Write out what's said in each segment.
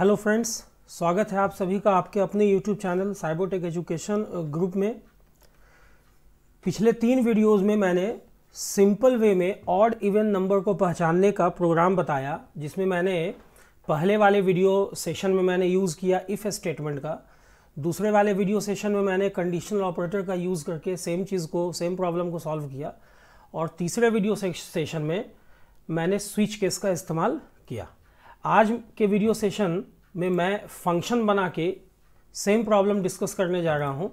Hello friends स्वागत है आप सभी का आपके अपने YouTube channel Cybotech education group में पिछले तीन वीडियोस में मैंने सिंपल वे में ऑड इवन नंबर को पहचानने का प्रोग्राम बताया जिसमें मैंने पहले वाले वीडियो सेशन में मैंने यूज़ किया इफ़ स्टेटमेंट का दूसरे वाले वीडियो सेशन में मैंने कंडीशनल ऑपरेटर का यूज़ करके सेम चीज़ को सेम प्रॉब्लम को सॉल्व किया और तीसरे वीडियो सेशन में मैंने स्विच केस का इस्तेमाल किया आज के वीडियो सेशन में मैं फंक्शन बना के सेम प्रॉब्लम डिस्कस करने जा रहा हूँ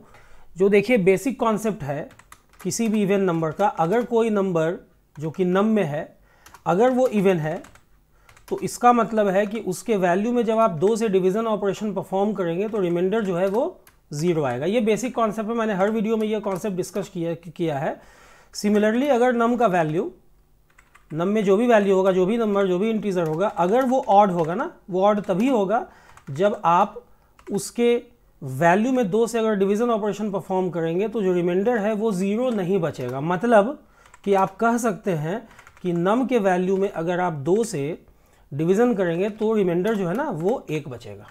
जो देखिए बेसिक कॉन्सेप्ट है किसी भी इवेंट नंबर का अगर कोई नंबर जो कि नम में है अगर वो इवेंट है तो इसका मतलब है कि उसके वैल्यू में जब आप दो से डिवीज़न ऑपरेशन परफॉर्म करेंगे तो रिमाइंडर जो है वो ज़ीरो आएगा ये बेसिक कॉन्सेप्ट है मैंने हर वीडियो में ये कॉन्सेप्ट डिस्कस किया किया है सिमिलरली अगर नम का वैल्यू नम में जो भी वैल्यू होगा जो भी नंबर जो भी इंटीजर होगा अगर वो ऑड होगा ना वो ऑड तभी होगा जब आप उसके वैल्यू में दो से अगर डिवीजन ऑपरेशन परफॉर्म करेंगे तो जो रिमाइंडर है वो ज़ीरो नहीं बचेगा मतलब कि आप कह सकते हैं कि नम के वैल्यू में अगर आप दो से डिवीज़न करेंगे तो रिमाइंडर जो है ना वो एक बचेगा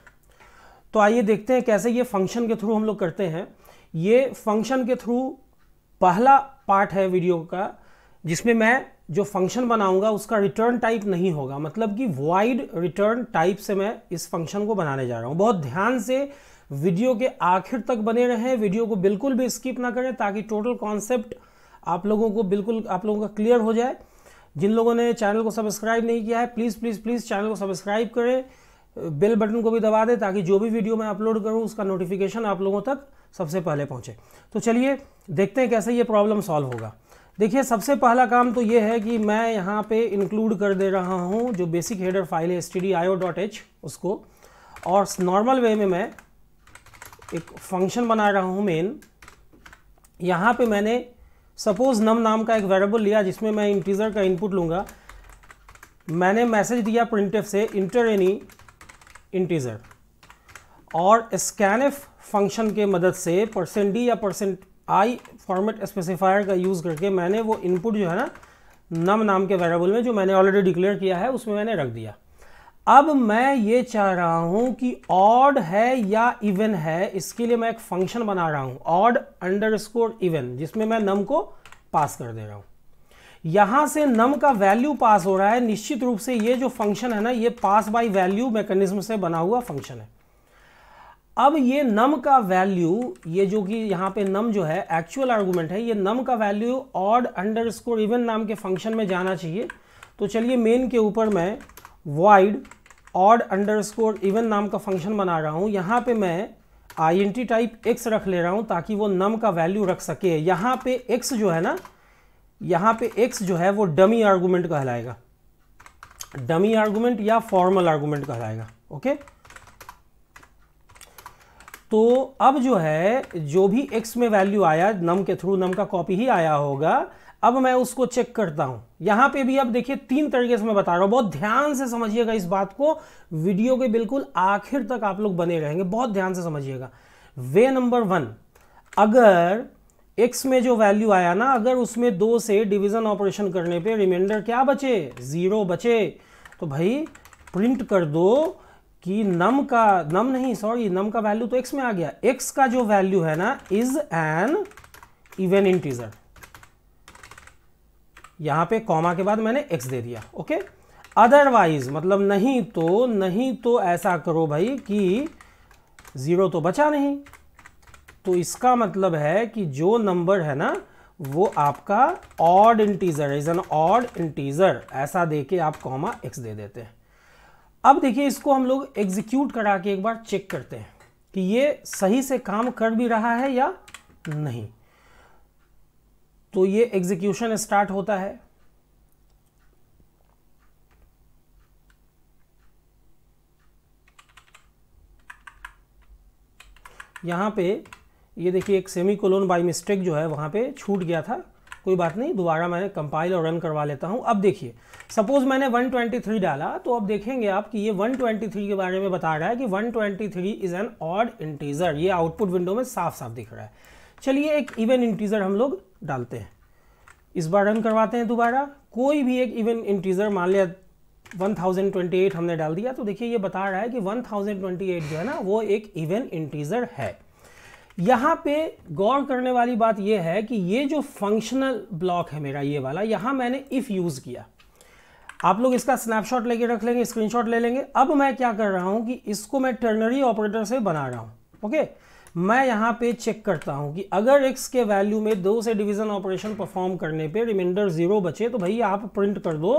तो आइए देखते हैं कैसे ये फंक्शन के थ्रू हम लोग करते हैं ये फंक्शन के थ्रू पहला पार्ट है वीडियो का जिसमें मैं जो फंक्शन बनाऊंगा उसका रिटर्न टाइप नहीं होगा मतलब कि वाइड रिटर्न टाइप से मैं इस फंक्शन को बनाने जा रहा हूँ बहुत ध्यान से वीडियो के आखिर तक बने रहें वीडियो को बिल्कुल भी स्किप ना करें ताकि टोटल कॉन्सेप्ट आप लोगों को बिल्कुल आप लोगों का क्लियर हो जाए जिन लोगों ने चैनल को सब्सक्राइब नहीं किया है प्लीज़ प्लीज़ प्लीज़ चैनल को सब्सक्राइब करें बेल बटन को भी दबा दें ताकि जो भी वीडियो मैं अपलोड करूं उसका नोटिफिकेशन आप लोगों तक सबसे पहले पहुंचे तो चलिए देखते हैं कैसे ये प्रॉब्लम सॉल्व होगा देखिए सबसे पहला काम तो ये है कि मैं यहाँ पे इंक्लूड कर दे रहा हूँ जो बेसिक हेडर फाइल है एस टी उसको और नॉर्मल वे में मैं एक फंक्शन बना रहा हूँ मेन यहाँ पे मैंने सपोज नम नाम का एक वेरेबल लिया जिसमें मैं इंटीजर का इनपुट लूँगा मैंने मैसेज दिया प्रिंट से इंटर एनी इंटीजर और स्कैन फंक्शन के मदद से परसेंट डी या परसेंट आई फॉर्मेट स्पेसिफायर का यूज़ करके मैंने वो इनपुट जो है ना नम नाम के वेरेबल में जो मैंने ऑलरेडी डिक्लेयर किया है उसमें मैंने रख दिया अब मैं ये चाह रहा हूँ कि ऑड है या इवन है इसके लिए मैं एक फंक्शन बना रहा हूँ ऑड अंडर स्कोर इवन जिसमें मैं नम को पास कर दे रहा हूँ यहाँ से नम का वैल्यू पास हो रहा है निश्चित रूप से ये जो फंक्शन है ना ये पास बाई वैल्यू मैकेनिज्म से बना हुआ फंक्शन है अब ये नम का वैल्यू ये जो कि यहाँ पे नम जो है एक्चुअल आर्गूमेंट है ये नम का value odd under score even नाम के फंक्शन में जाना चाहिए तो चलिए मेन के ऊपर मैं void odd under score even नाम का फंक्शन बना रहा हूँ यहाँ पे मैं I N T type X रख ले रहा हूँ ताकि वो नम का वैल्यू रख सके यहाँ पे एक्स जो है ना यहाँ पे एक्स जो है वो डमी आर्गूमेंट कहलाएगा डमी आर्गूमेंट या फॉर्मल आर्गूमेंट कहलाएगा ओके okay? तो अब जो है जो भी x में वैल्यू आया नम के थ्रू नम का कॉपी ही आया होगा अब मैं उसको चेक करता हूं यहां पे भी अब देखिए तीन तरीके से मैं बता रहा हूं बहुत ध्यान से समझिएगा इस बात को वीडियो के बिल्कुल आखिर तक आप लोग बने रहेंगे बहुत ध्यान से समझिएगा वे नंबर वन अगर x में जो वैल्यू आया ना अगर उसमें दो से डिविजन ऑपरेशन करने पर रिमाइंडर क्या बचे जीरो बचे तो भाई प्रिंट कर दो कि नम का नम नहीं सॉरी नम का वैल्यू तो एक्स में आ गया एक्स का जो वैल्यू है ना इज एन इवन इंटीजर यहां पे कॉमा के बाद मैंने एक्स दे दिया ओके अदरवाइज मतलब नहीं तो नहीं तो ऐसा करो भाई कि जीरो तो बचा नहीं तो इसका मतलब है कि जो नंबर है ना वो आपका odd integer is an odd integer ऐसा देके आप कॉमा एक्स दे देते हैं अब देखिए इसको हम लोग एग्जीक्यूट करा के एक बार चेक करते हैं कि ये सही से काम कर भी रहा है या नहीं तो ये एग्जीक्यूशन स्टार्ट होता है यहां पे ये देखिए एक सेमी कोलोन बाई मिस्टेक जो है वहां पे छूट गया था कोई बात नहीं दोबारा मैं कंपाइल और रन करवा लेता हूँ अब देखिए सपोज मैंने 123 डाला तो अब देखेंगे आप कि ये 123 के बारे में बता रहा है कि 123 इज़ एन ऑड इंटीज़र ये आउटपुट विंडो में साफ साफ दिख रहा है चलिए एक इवन इंटीज़र हम लोग डालते हैं इस बार रन करवाते हैं दोबारा कोई भी एक इवन इंटीज़र मान लिया 1028 हमने डाल दिया तो देखिए ये बता रहा है कि 1028 जो है ना वो एक इवन इंटीज़र है यहाँ पे गौर करने वाली बात यह है कि ये जो फंक्शनल ब्लॉक है मेरा ये वाला यहाँ मैंने इफ़ यूज़ किया आप लोग इसका स्नैपशॉट लेके रख लेंगे स्क्रीनशॉट ले लेंगे अब मैं क्या कर रहा हूँ कि इसको मैं टर्नरी ऑपरेटर से बना रहा हूँ ओके मैं यहाँ पे चेक करता हूँ कि अगर एक्स के वैल्यू में दो से डिवीज़न ऑपरेशन परफॉर्म करने पर रिमाइंडर ज़ीरो बचे तो भाई आप प्रिंट कर दो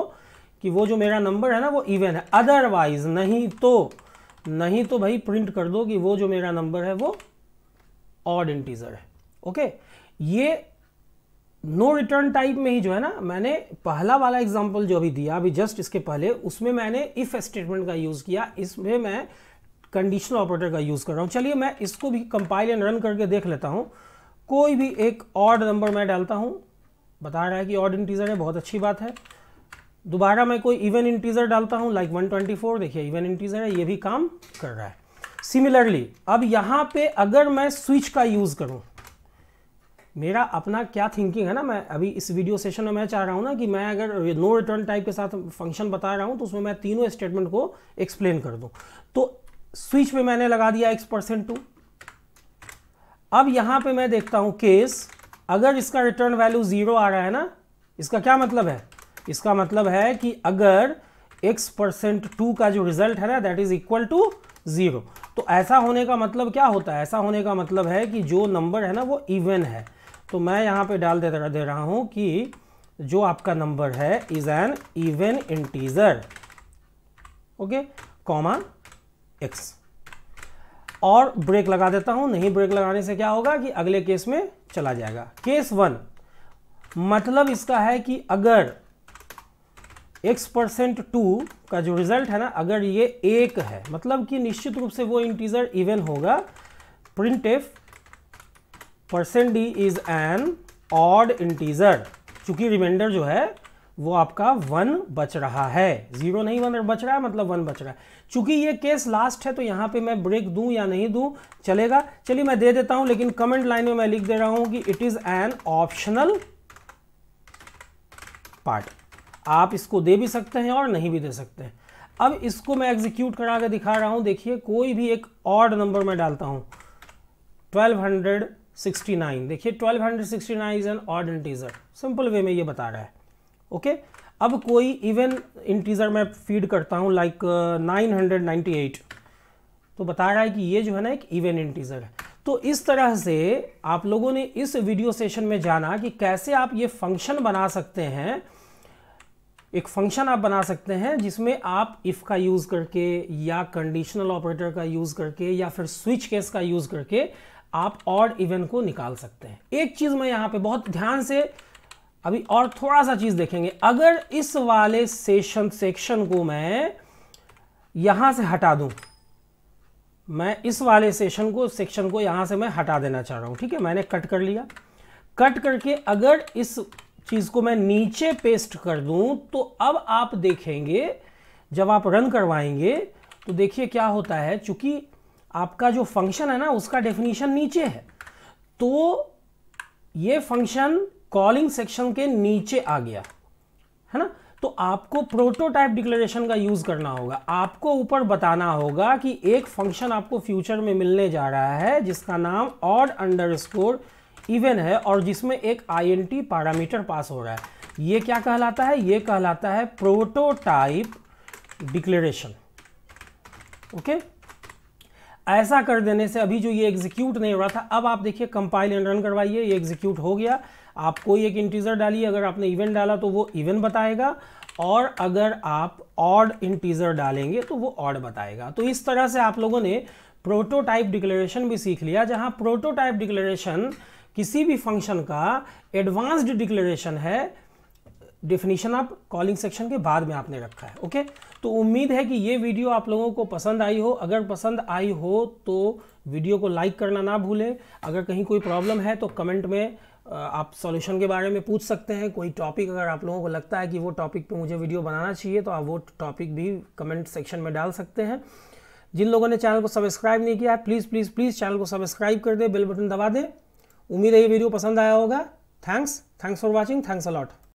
कि वो जो मेरा नंबर है ना वो इवन है अदरवाइज नहीं तो नहीं तो भाई प्रिंट कर दो कि वो जो मेरा नंबर है वो ऑड इंटीजर है ओके ये नो रिटर्न टाइप में ही जो है ना मैंने पहला वाला एग्जाम्पल जो अभी दिया अभी जस्ट इसके पहले उसमें मैंने इफ स्टेटमेंट का यूज़ किया इसमें मैं कंडीशनल ऑपरेटर का यूज़ कर रहा हूं चलिए मैं इसको भी कंपाइल एंड रन करके देख लेता हूं कोई भी एक ऑड नंबर मैं डालता हूं बता रहा है कि ऑड इंटीजर है बहुत अच्छी बात है दोबारा मैं कोई इवन इंटीजर डालता हूं लाइक 124 देखिए इवन इंटीजर है ये भी काम कर रहा है सिमिलरली अब यहां पे अगर मैं स्विच का यूज़ करूं मेरा अपना क्या थिंकिंग है ना मैं अभी इस वीडियो सेशन में मैं चाह रहा हूं ना कि मैं अगर नो रिटर्न टाइप के साथ फंक्शन बता रहा हूं तो उसमें मैं तीनों स्टेटमेंट को एक्सप्लेन कर दू तो स्विच में मैंने लगा दिया एक्स परसेंट टू अब यहां पे मैं देखता हूं केस अगर इसका रिटर्न वैल्यू ज़ीरो आ रहा है ना इसका क्या मतलब है इसका मतलब है कि अगर एक्स परसेंट टू का जो रिजल्ट है ना that is equal to zero तो ऐसा होने का मतलब क्या होता है ऐसा होने का मतलब है कि जो नंबर है ना वो इवन है तो मैं यहाँ पे डाल दे दे रहा हूँ कि जो आपका नंबर है is an even integer okay comma X और ब्रेक लगा देता हूँ नहीं ब्रेक लगाने से क्या होगा कि अगले केस में चला जाएगा केस वन मतलब इसका है कि अगर एक्स परसेंट टू का जो रिजल्ट है ना अगर ये एक है मतलब कि निश्चित रूप से वो इंटीजर इवन होगा print if percent D is an odd integer चूंकि रिमाइंडर जो है वो आपका वन बच रहा है जीरो नहीं वन बच रहा है मतलब वन बच रहा है चूंकि ये केस लास्ट है तो यहां पे मैं ब्रेक दूं या नहीं दूं चलेगा चलिए मैं दे देता हूं लेकिन कमेंट लाइन में मैं लिख दे रहा हूं कि it is an optional part आप इसको दे भी सकते हैं और नहीं भी दे सकते हैं अब इसको मैं एग्जीक्यूट करा के दिखा रहा हूँ देखिए कोई भी एक ऑड नंबर मैं डालता हूँ 1269 देखिए 1269 is an odd integer simple way में ये बता रहा है ओके अब कोई इवन इंटीजर मैं फीड करता हूँ लाइक like, 998 uh, तो बता रहा है कि ये जो है ना एक इवन इंटीजर है तो इस तरह से आप लोगों ने इस वीडियो सेशन में जाना कि कैसे आप ये फंक्शन बना सकते हैं एक फंक्शन आप बना सकते हैं जिसमें आप इफ़ का यूज़ करके या कंडीशनल ऑपरेटर का यूज़ करके या फिर स्विच केस का यूज़ करके आप और इवन को निकाल सकते हैं एक चीज़ मैं यहां पे बहुत ध्यान से अभी और थोड़ा सा चीज़ देखेंगे अगर इस वाले सेशन सेक्शन को मैं यहां से हटा दूं मैं इस वाले सेशन को सेक्शन को यहां से मैं हटा देना चाह रहा हूं ठीक है मैंने कट कर लिया कट करके अगर इस चीज़ को मैं नीचे पेस्ट कर दूं तो अब आप देखेंगे जब आप रन करवाएंगे तो देखिए क्या होता है चूंकि आपका जो फंक्शन है ना उसका डेफिनेशन नीचे है तो ये फंक्शन कॉलिंग सेक्शन के नीचे आ गया है ना तो आपको प्रोटोटाइप डिक्लेरेशन का यूज़ करना होगा आपको ऊपर बताना होगा कि एक फंक्शन आपको फ्यूचर में मिलने जा रहा है जिसका नाम ऑड अंडर स्कोर इवन है और जिसमें एक आई पैरामीटर पास हो रहा है ये क्या कहलाता है ये कहलाता है प्रोटोटाइप डिक्लेरेशन ओके ऐसा कर देने से अभी जो ये एग्जीक्यूट नहीं हो रहा था अब आप देखिए कंपाइल एंड रन करवाइए ये एग्जीक्यूट हो गया आप कोई एक इंटीजर डालिए अगर आपने इवेंट डाला तो वो इवेंट बताएगा और अगर आप ऑड इंटीजर डालेंगे तो वो ऑड बताएगा तो इस तरह से आप लोगों ने प्रोटोटाइप डिक्लेरेशन भी सीख लिया जहां प्रोटोटाइप डिक्लेरेशन किसी भी फंक्शन का एडवांस्ड डिक्लेरेशन है डेफिनेशन आप कॉलिंग सेक्शन के बाद में आपने रखा है ओके तो उम्मीद है कि ये वीडियो आप लोगों को पसंद आई हो अगर पसंद आई हो तो वीडियो को लाइक करना ना भूलें अगर कहीं कोई प्रॉब्लम है तो कमेंट में आप सॉल्यूशन के बारे में पूछ सकते हैं कोई टॉपिक अगर आप लोगों को लगता है कि वो टॉपिक पे मुझे वीडियो बनाना चाहिए तो आप वो टॉपिक भी कमेंट सेक्शन में डाल सकते हैं जिन लोगों ने चैनल को सब्सक्राइब नहीं किया है प्लीज़ प्लीज़ प्लीज़ चैनल को सब्सक्राइब कर दें बेल बटन दबा दें उम्मीद है ये वीडियो पसंद आया होगा thanks thanks for watching thanks allot